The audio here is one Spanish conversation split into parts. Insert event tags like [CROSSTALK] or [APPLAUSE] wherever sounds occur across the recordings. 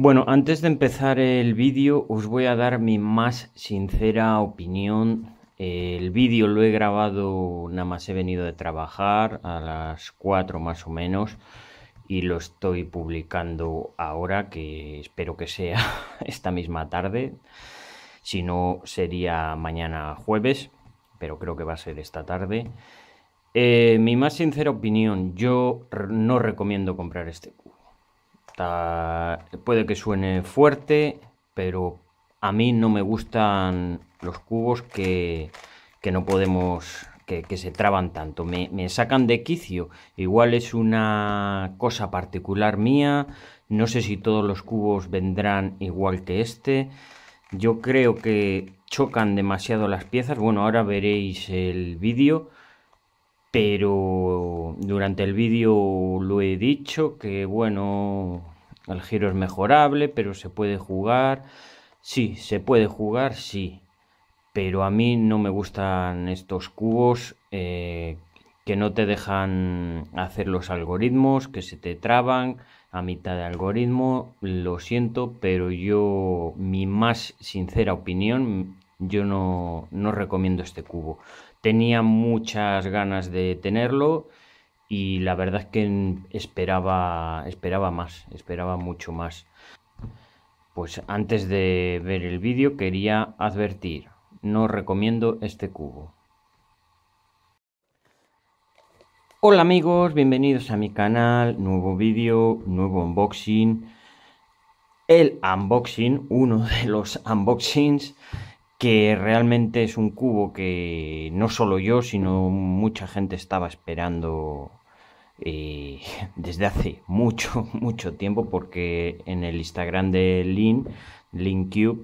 Bueno, antes de empezar el vídeo os voy a dar mi más sincera opinión. El vídeo lo he grabado, nada más he venido de trabajar a las 4 más o menos y lo estoy publicando ahora, que espero que sea [LAUGHS] esta misma tarde. Si no, sería mañana jueves, pero creo que va a ser esta tarde. Eh, mi más sincera opinión, yo no recomiendo comprar este curso puede que suene fuerte, pero a mí no me gustan los cubos que, no podemos, que, se traban tanto, me, me, sacan de quicio, igual es una cosa particular mía, no sé si todos los cubos vendrán igual que este, yo creo que chocan demasiado las piezas, bueno ahora veréis el vídeo, pero durante el vídeo lo he dicho que bueno el giro es mejorable, pero se puede jugar. Sí, se puede jugar, sí. Pero a mí no me gustan estos cubos eh, que no te dejan hacer los algoritmos, que se te traban a mitad de algoritmo. Lo siento, pero yo, mi más sincera opinión, yo no, no recomiendo este cubo. Tenía muchas ganas de tenerlo y la verdad es que esperaba, esperaba más, esperaba mucho más. Pues antes de ver el vídeo quería advertir, no recomiendo este cubo. Hola amigos, bienvenidos a mi canal, nuevo vídeo, nuevo unboxing. El unboxing, uno de los unboxings que realmente es un cubo que no solo yo, sino mucha gente estaba esperando eh, [LAUGHS] desde hace mucho, [LAUGHS] mucho tiempo, porque en el Instagram de Link LinCube,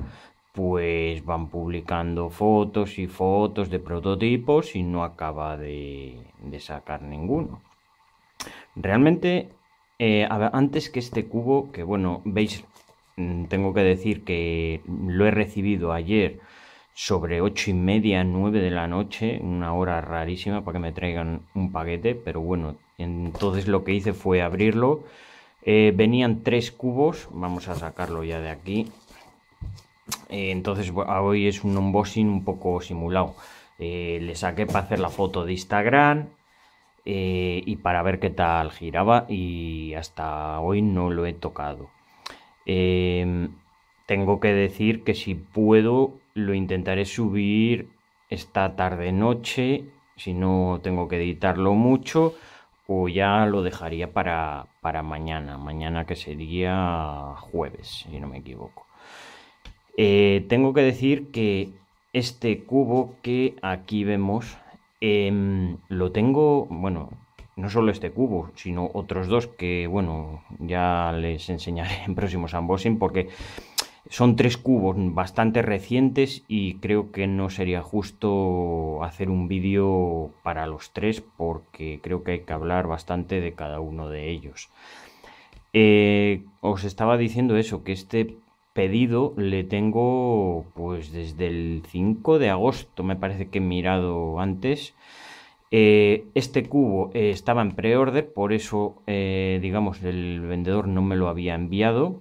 pues van publicando fotos y fotos de prototipos y no acaba de, sacar ninguno. Realmente, eh, antes que este cubo, que bueno, veis, mm, tengo que decir que lo he recibido ayer sobre ocho y media, 9 de la noche, una hora rarísima para que me traigan un paquete, pero bueno, entonces lo que hice fue abrirlo. Eh, venían tres cubos, vamos a sacarlo ya de aquí. Eh, entonces ah, hoy es un unboxing un poco simulado. Eh, le saqué para hacer la foto de Instagram y para ver qué tal giraba y hasta hoy no lo he tocado. Em, tengo que decir que si puedo lo intentaré subir esta tarde noche, si no tengo que editarlo mucho o ya lo dejaría para, para mañana, mañana que sería jueves, si no me equivoco. Eh, tengo que decir que este cubo que aquí vemos em, lo tengo, bueno, no solo este cubo, sino otros dos que, bueno, ya les enseñaré [LAUGHS] en próximos unboxing porque son tres cubos bastante recientes y creo que no sería justo hacer un vídeo para los tres porque creo que hay que hablar bastante de cada uno de ellos. Eh, os estaba diciendo eso, que este pedido le tengo pues desde el 5 de agosto, me parece que he mirado antes. Eh, este cubo eh, estaba en pre-order, por eso digamos el vendedor no me lo había enviado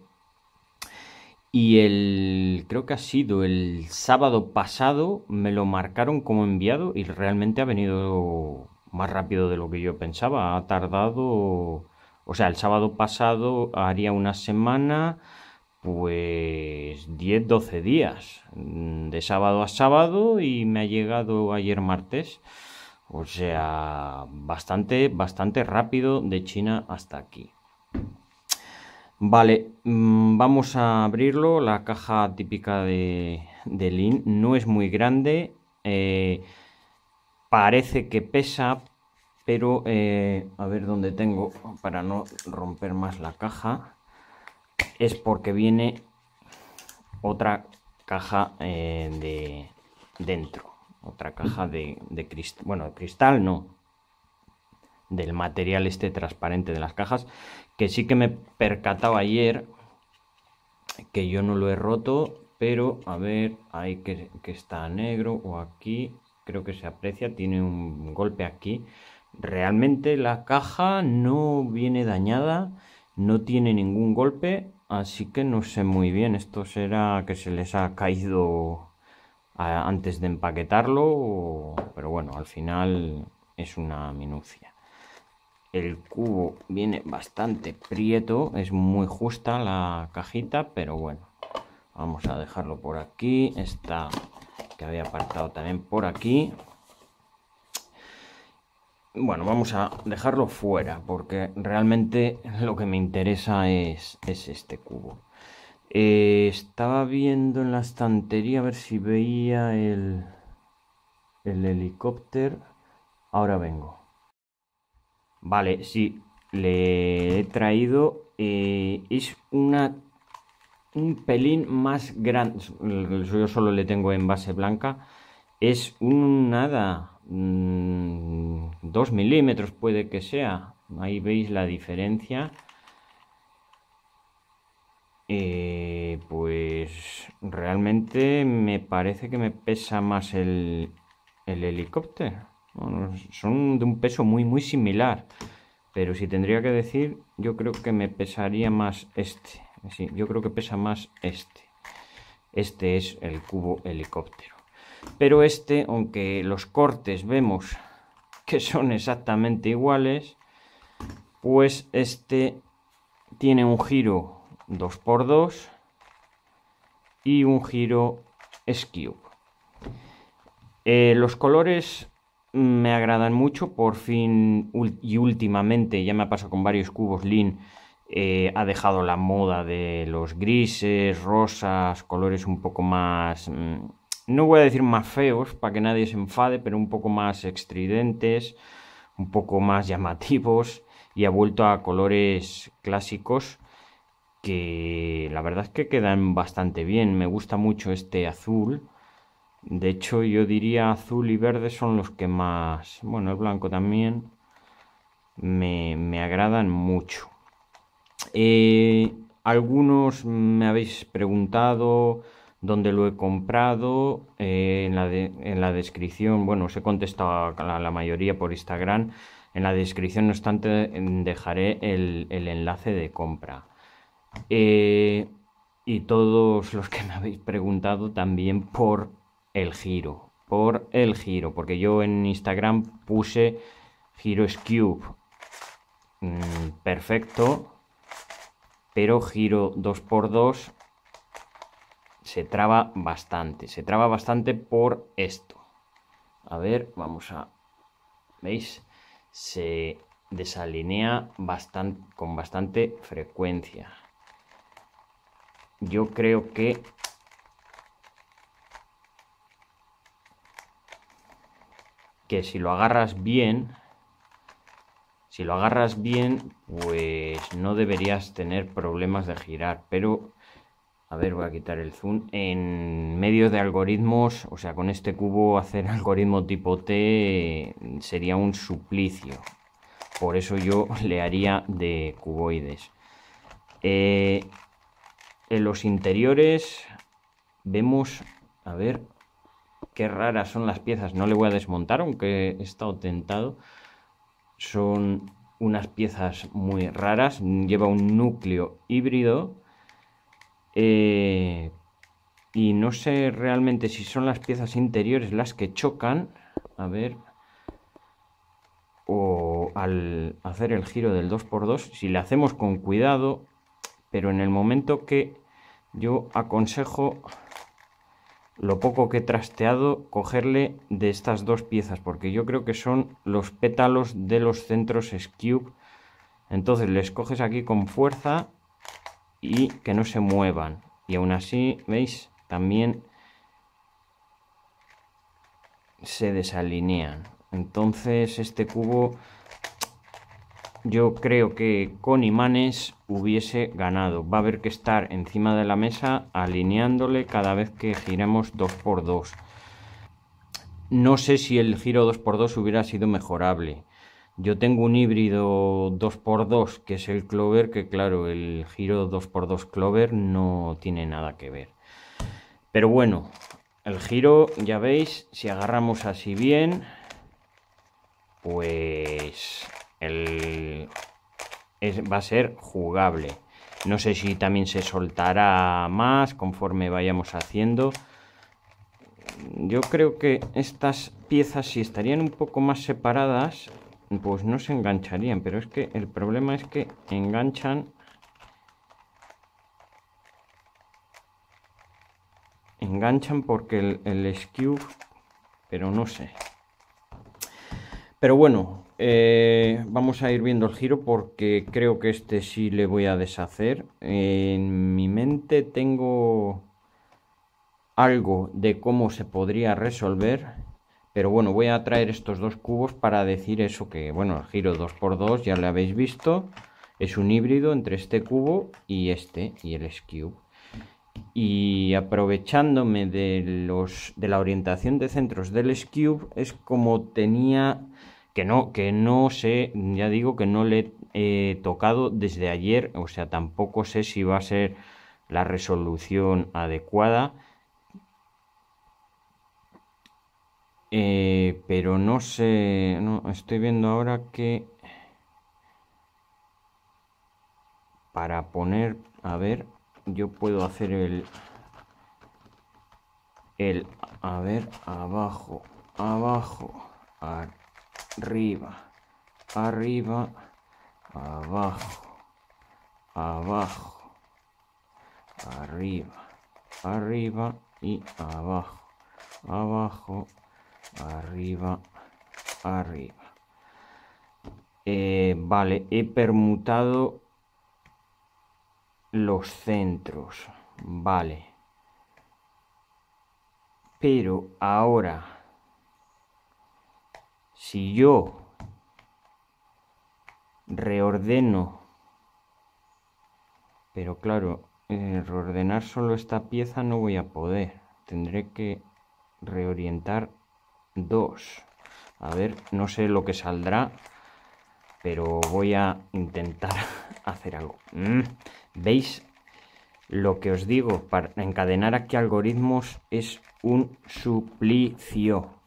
y el, creo que ha sido el sábado pasado, me lo marcaron como enviado y realmente ha venido más rápido de lo que yo pensaba. Ha tardado, o sea, el sábado pasado haría una semana, pues 10, 12 días, mm, de sábado a sábado y me ha llegado ayer martes. O sea, bastante, bastante rápido de China hasta aquí. Vale, mm, vamos a abrirlo. La caja típica de, de Lin no es muy grande. Eh, parece que pesa, pero eh, a ver dónde tengo para no romper más la caja. Es porque viene otra caja eh, de dentro. Otra caja de, de cristal. Bueno, de cristal no. Del material este transparente de las cajas que sí que me percataba ayer que yo no lo he roto, pero a ver, ahí que, que está negro o aquí, creo que se aprecia, tiene un golpe aquí. Realmente la caja no viene dañada, no tiene ningún golpe, así que no sé muy bien, esto será que se les ha caído antes de empaquetarlo, pero bueno, al final es una minucia. El cubo viene bastante prieto, es muy justa la cajita, pero bueno. Vamos a dejarlo por aquí. Esta que había apartado también por aquí. Bueno, vamos a dejarlo fuera, porque realmente lo que me interesa es, es este cubo. Eh, estaba viendo en la estantería a ver si veía el helicóptero. Ahora vengo. Vale, sí, le he traído. Eh, es una un pelín más grande. Yo solo le tengo en base blanca. Es un nada. Mm, dos milímetros puede que sea. Ahí veis la diferencia. Eh, pues realmente me parece que me pesa más el, el helicóptero son de un peso muy, muy similar. Pero si tendría que decir, yo creo que me pesaría más este. yo creo que pesa más este. Este es el cubo helicóptero. Pero este, aunque los cortes vemos que son exactamente iguales, pues este tiene un giro 2x2 y un giro skew. Eh, los colores me agradan mucho, por fin y últimamente ya me ha pasado con varios cubos Lean, eh, ha dejado la moda de los grises, rosas, colores un poco más, mm, no voy a decir más feos para que nadie se enfade, pero un poco más estridentes, un poco más llamativos y ha vuelto a colores clásicos que la verdad es que quedan bastante bien, me gusta mucho este azul de hecho, yo diría azul y verde son los que más, bueno, el blanco también, me, agradan mucho. Eh, algunos me habéis preguntado dónde lo he comprado, eh, en, la descripción, bueno, os he contestado a la, mayoría por Instagram, en la descripción no obstante dejaré el, enlace de compra. Eh, y todos los que me habéis preguntado también por el giro. Por el giro. Porque yo en Instagram puse giro cube. Mm, perfecto. Pero giro 2x2 se traba bastante. Se traba bastante por esto. A ver, vamos a... ¿Veis? Se desalinea bastante, con bastante frecuencia. Yo creo que que si lo agarras bien, si lo agarras bien, pues no deberías tener problemas de girar, pero... A ver, voy a quitar el zoom. En medio de algoritmos, o sea, con este cubo hacer [LAUGHS] algoritmo tipo T sería un suplicio. Por eso yo [LAUGHS] le haría de cuboides. Eh, en los interiores vemos, a ver, Qué raras son las piezas, no le voy a desmontar, aunque he estado tentado. Son unas piezas muy raras, lleva un núcleo híbrido. Eh, y no sé realmente si son las piezas interiores las que chocan. A ver. O al hacer el giro del 2x2, si le hacemos con cuidado, pero en el momento que yo aconsejo lo poco que he trasteado, cogerle de estas dos piezas, porque yo creo que son los pétalos de los centros skew. Entonces les coges aquí con fuerza y que no se muevan. Y aún así, ¿veis? También se desalinean. Entonces este cubo yo creo que con imanes hubiese ganado. Va a haber que estar encima de la mesa alineándole cada vez que giremos 2x2. No sé si el giro 2x2 hubiera sido mejorable. Yo tengo un híbrido 2x2 que es el Clover, que claro, el giro 2x2 Clover no tiene nada que ver. Pero bueno, el giro, ya veis, si agarramos así bien, pues va a ser jugable. No sé si también se soltará más conforme vayamos haciendo. Yo creo que estas piezas, si estarían un poco más separadas, pues no se engancharían. Pero es que el problema es que enganchan... Enganchan porque el, el skew... Pero no sé. Pero bueno, eh, vamos a ir viendo el giro porque creo que este sí le voy a deshacer. En mi mente tengo algo de cómo se podría resolver. Pero bueno, voy a traer estos dos cubos para decir eso que, bueno, el giro 2x2 ya lo habéis visto. Es un híbrido entre este cubo y este, y el skew Y aprovechándome de, los, de la orientación de centros del skew es como tenía que no, que no sé, ya digo que no le he tocado desde ayer, o sea, tampoco sé si va a ser la resolución adecuada. Eh, pero no sé, estoy viendo ahora que para poner, a ver, yo puedo hacer el, el, a ver, abajo, abajo, aquí arriba, arriba, abajo, abajo, arriba, arriba y abajo, abajo, arriba, arriba. Eh, vale, he permutado los centros, vale. Pero ahora si yo reordeno, pero claro, eh, reordenar solo esta pieza no voy a poder, tendré que reorientar dos. A ver, no sé lo que saldrá, pero voy a intentar [LAUGHS] hacer algo. Mm. ¿Veis? Lo que os digo, para encadenar aquí algoritmos es un suplicio.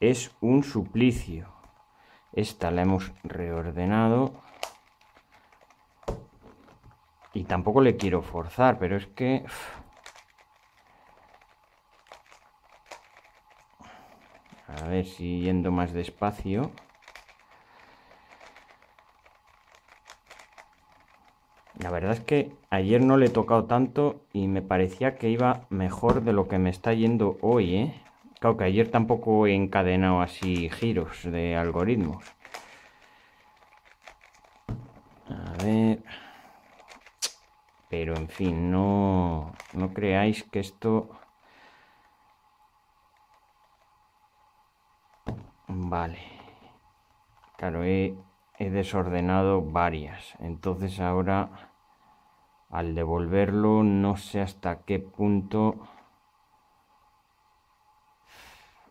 es un suplicio. Esta la hemos reordenado. Y tampoco le quiero forzar, pero es que... A ver si yendo más despacio... La verdad es que ayer no le he tocado tanto y me parecía que iba mejor de lo que me está yendo hoy, ¿eh? que ayer tampoco he encadenado así giros de algoritmos. A ver... Pero en fin, no, creáis que esto... Vale. Claro, he desordenado varias. Entonces ahora, al devolverlo, no sé hasta qué punto...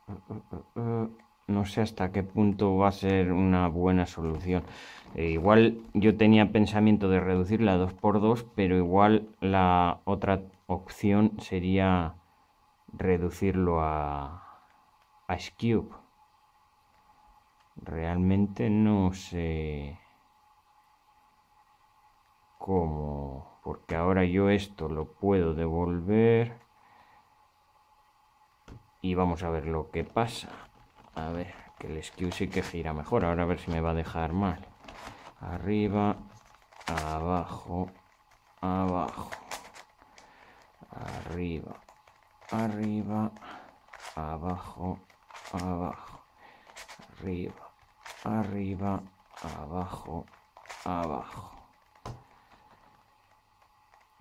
Mm, mm, mm, no sé hasta qué punto va a ser una buena solución. Eh, igual yo tenía pensamiento de reducirla a 2x2, pero igual la otra opción sería reducirlo a, a Realmente no sé cómo, porque ahora yo esto lo puedo devolver. Y vamos a ver lo que pasa. A ver, que el skew sí que gira mejor. Ahora a ver si me va a dejar mal. Arriba, abajo, abajo. Arriba, arriba, abajo, abajo. Arriba, arriba, abajo, abajo.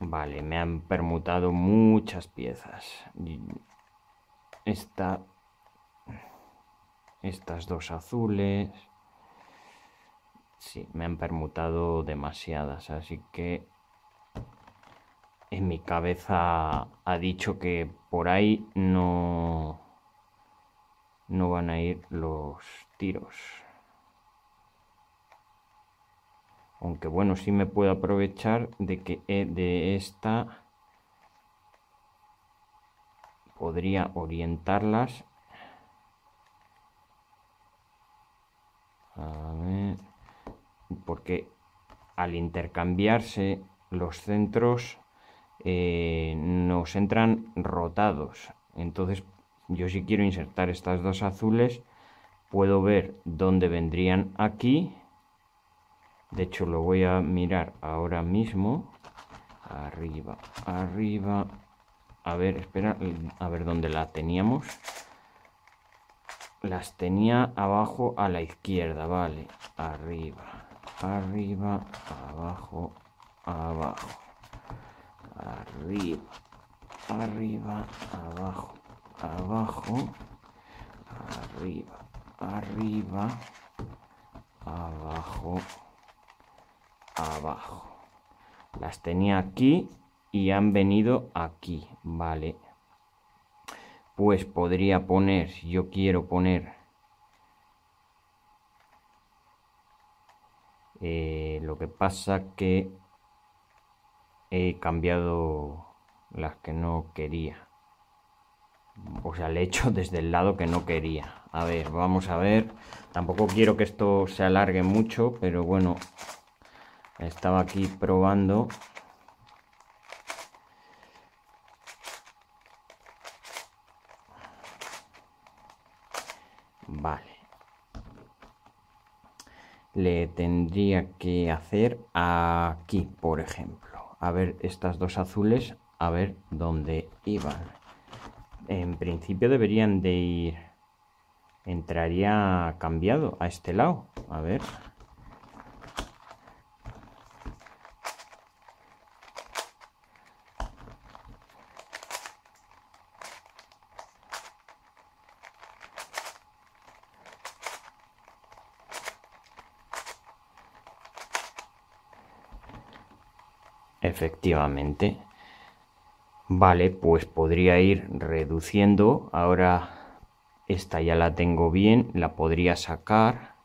Vale, me han permutado muchas piezas esta, estas dos azules. Sí, me han permutado demasiadas, así que en mi cabeza ha dicho que por ahí no, no van a ir los tiros. Aunque bueno, sí me puedo aprovechar de que eh, de esta podría orientarlas. porque al intercambiarse los centros eh, nos entran rotados. Entonces yo si quiero insertar estas dos azules puedo ver dónde vendrían aquí. De hecho lo voy a mirar ahora mismo. Arriba, arriba, a ver, espera, mm, a ver dónde la teníamos. Las tenía abajo a la izquierda, vale. Arriba, arriba, abajo, abajo. Arriba, arriba, abajo, abajo. Arriba, arriba, abajo, abajo. Las tenía aquí han venido aquí, vale. Pues podría poner, yo quiero poner eh, lo que pasa que he cambiado las que no quería. O sea, le he hecho [LAUGHS] desde el lado que no quería. A ver, vamos a ver. Tampoco quiero que esto se alargue mucho, pero bueno, estaba aquí probando. Vale. Le tendría que hacer aquí, por ejemplo. A ver, estas dos azules, a ver dónde iban. En principio deberían de ir... Entraría cambiado a este lado. A ver. Efectivamente. Vale, pues podría ir reduciendo. Ahora esta ya la tengo bien, la podría sacar.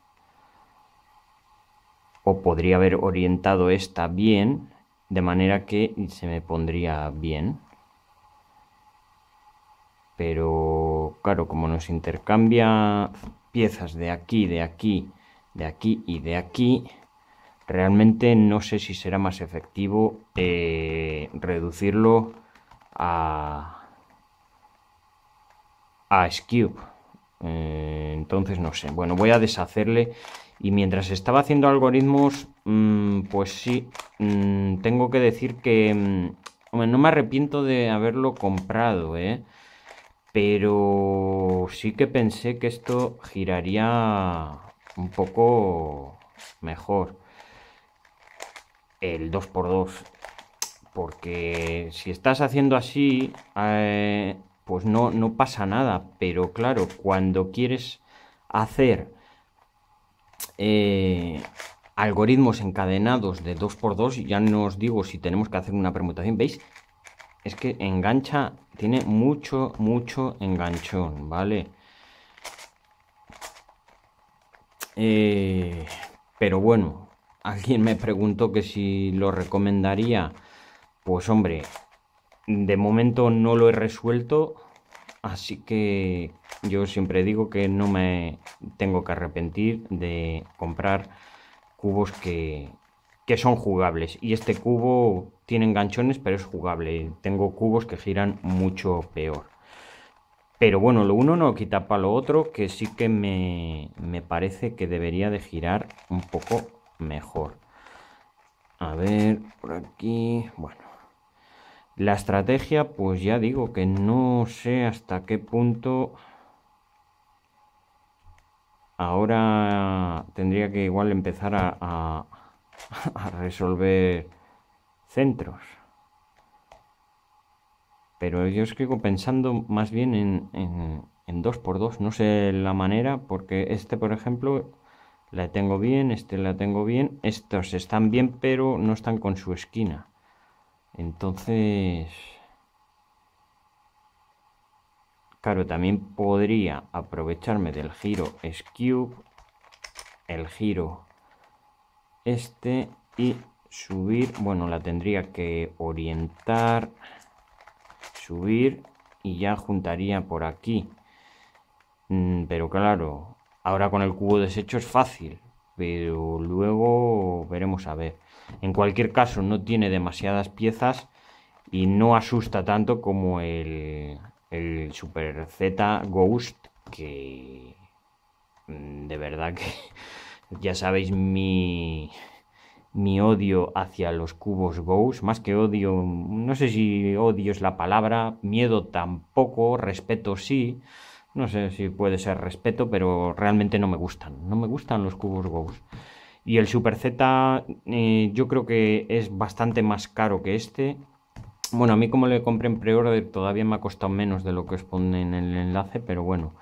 O podría haber orientado esta bien, de manera que se me pondría bien. Pero claro, como nos intercambia piezas de aquí, de aquí, de aquí y de aquí, Realmente no sé si será más efectivo eh, reducirlo a, a eh, entonces no sé. Bueno, voy a deshacerle. Y mientras estaba haciendo algoritmos, mm, pues sí, mm, tengo que decir que mm, no me arrepiento de haberlo comprado, ¿eh? Pero sí que pensé que esto giraría un poco mejor el 2x2 porque si estás haciendo así eh, pues no, no pasa nada pero claro cuando quieres hacer eh, algoritmos encadenados de 2x2 ya no os digo si tenemos que hacer una permutación veis es que engancha tiene mucho mucho enganchón vale eh, pero bueno alguien me preguntó que si lo recomendaría. Pues hombre, de momento no lo he resuelto, así que yo siempre digo que no me tengo que arrepentir de comprar cubos que, son jugables. Y este cubo tiene ganchones, pero es jugable. Tengo cubos que giran mucho peor. Pero bueno, lo uno no quita para lo otro, que sí que me, me parece que debería de girar un poco mejor. A ver, por aquí, bueno. La estrategia, pues ya digo que no sé hasta qué punto ahora tendría que igual empezar a, resolver centros. Pero yo escribo pensando más bien en, en, en 2x2, no sé la manera, porque este, por ejemplo, la tengo bien, este la tengo bien. Estos están bien, pero no están con su esquina. Entonces... Claro, también podría aprovecharme del giro skew, el giro este y subir, bueno, la tendría que orientar, subir y ya juntaría por aquí. Mm, pero claro, Ahora con el cubo deshecho es fácil, pero luego veremos a ver. En cualquier caso, no tiene demasiadas piezas y no asusta tanto como el, el Super Z Ghost, que mm, de verdad que [LAUGHS] ya sabéis mi, mi odio hacia los cubos Ghost, más que odio, no sé si odio es la palabra, miedo tampoco, respeto sí. No sé si puede ser respeto, pero realmente no me gustan. No me gustan los cubos Ghost. Y el Super Z eh, yo creo que es bastante más caro que este. Bueno, a mí como le compré en pre-order todavía me ha costado menos de lo que os pone en el enlace, pero bueno.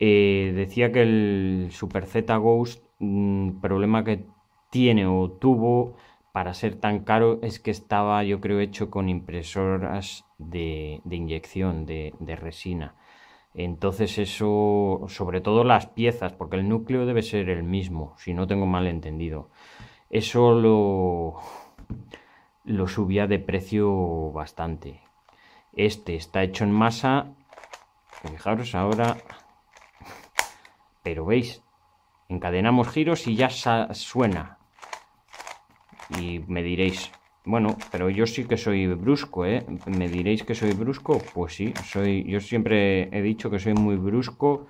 Eh, decía que el Super Z Ghost, un mm, problema que tiene o tuvo para ser tan caro es que estaba yo creo hecho con impresoras de, inyección de resina entonces eso, sobre todo las piezas, porque el núcleo debe ser el mismo, si no tengo mal entendido. Eso lo, lo subía de precio bastante. Este está hecho en masa, fijaros ahora, pero veis, encadenamos giros y ya suena. Y me diréis, bueno, pero yo sí que soy brusco, ¿eh? ¿Me diréis que soy brusco? Pues sí, soy, yo siempre he dicho que soy muy brusco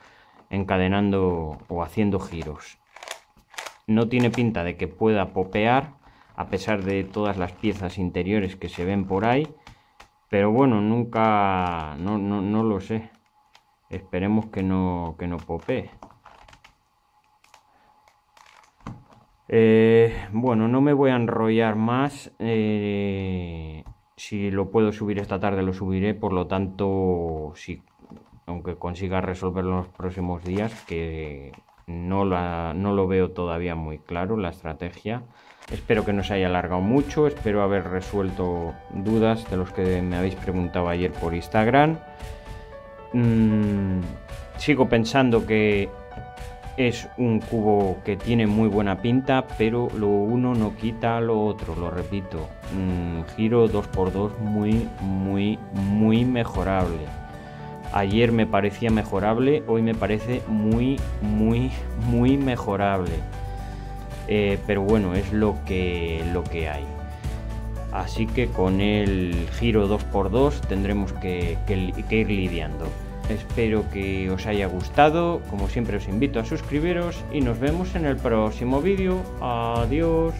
encadenando o haciendo giros. No tiene pinta de que pueda popear, a pesar de todas las piezas interiores que se ven por ahí. Pero bueno, nunca... no, no lo sé. Esperemos que no, que no popee. Eh, bueno, no me voy a enrollar más. Eh, si lo puedo subir esta tarde, lo subiré. Por lo tanto, si, aunque consiga resolverlo en los próximos días, que no, no lo veo todavía muy claro la estrategia. Espero que no se haya alargado mucho. Espero haber resuelto dudas de los que me habéis preguntado ayer por Instagram. Mm, sigo pensando que es un cubo que tiene muy buena pinta, pero lo uno no quita lo otro, lo repito. Mm, giro 2x2 muy, muy, muy mejorable. Ayer me parecía mejorable, hoy me parece muy, muy, muy mejorable. Eh, pero bueno, es lo que, lo que hay. Así que con el giro 2x2 tendremos que ir lidiando. Espero que os haya gustado, como siempre os invito a suscribiros y nos vemos en el próximo vídeo. Adiós.